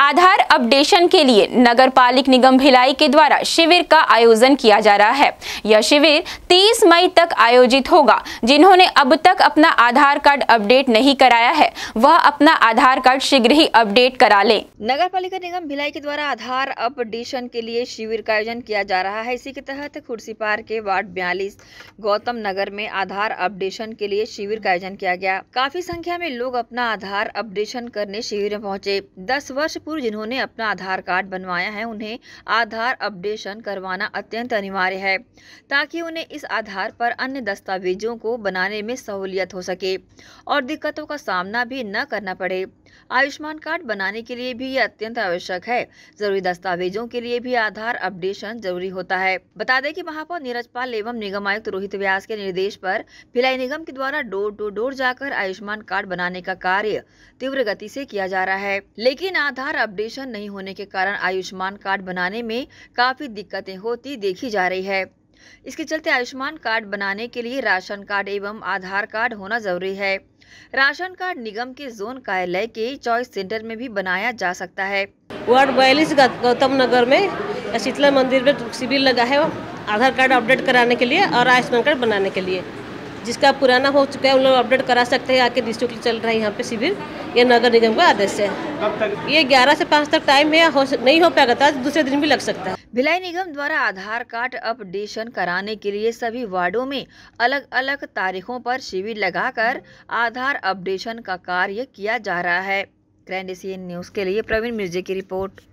आधार updation के लिए नगर पालिक निगम भिलाई के द्वारा शिविर का आयोजन किया जा रहा है यह शिविर 30 मई तक आयोजित होगा जिन्होंने अब तक अपना आधार कार्ड अपडेट नहीं कराया है वह अपना आधार कार्ड शीघ्र ही अपडेट करा ले नगर पालिका निगम भिलाई के द्वारा आधार अपडेशन के लिए शिविर का आयोजन किया जा रहा है इसी के तहत खुर्सीपार के वार्ड बयालीस गौतम नगर में आधार अपडेशन के लिए शिविर का आयोजन किया गया काफी संख्या में लोग अपना आधार अपडेशन करने शिविर में पहुँचे दस वर्ष पूर्व जिन्होंने अपना आधार कार्ड बनवाया है उन्हें आधार अपडेशन करवाना अत्यंत अनिवार्य है ताकि उन्हें इस आधार पर अन्य दस्तावेजों को बनाने में सहूलियत हो सके और दिक्कतों का सामना भी न करना पड़े आयुष्मान कार्ड बनाने के लिए भी ये अत्यंत आवश्यक है जरूरी दस्तावेजों के लिए भी आधार अपडेशन जरूरी होता है बता दें कि महापौर नीरज पाल एवं निगम आयुक्त रोहित व्यास के निर्देश पर भिलाई निगम के द्वारा डोर टू डोर जाकर आयुष्मान कार्ड बनाने का कार्य तीव्र गति से किया जा रहा है लेकिन आधार अपडेशन नहीं होने के कारण आयुष्मान कार्ड बनाने में काफी दिक्कतें होती देखी जा रही है इसके चलते आयुष्मान कार्ड बनाने के लिए राशन कार्ड एवं आधार कार्ड होना जरूरी है राशन कार्ड निगम के जोन कार्यालय के चॉइस सेंटर में भी बनाया जा सकता है वार्ड बयालीस गौतम नगर में शीतला मंदिर में शिविर लगा है आधार कार्ड अपडेट कराने के लिए और आयुष्मान कार्ड बनाने के लिए जिसका पुराना हो चुका है उन लोग अपडेट करा सकते हैं आके डिस्ट्रिक्ट चल रहा है यहाँ पे शिविर ये नगर निगम का आदेश है ये 11 से 5 तक टाइम है हो, नहीं हो पाएगा था तो दूसरे दिन भी लग सकता है भिलाई निगम द्वारा आधार कार्ड अपडेशन कराने के लिए सभी वार्डो में अलग अलग तारीखों आरोप शिविर लगा आधार अपडेशन का कार्य किया जा रहा है ग्रैंड एशियन न्यूज के लिए प्रवीण मिर्जे की रिपोर्ट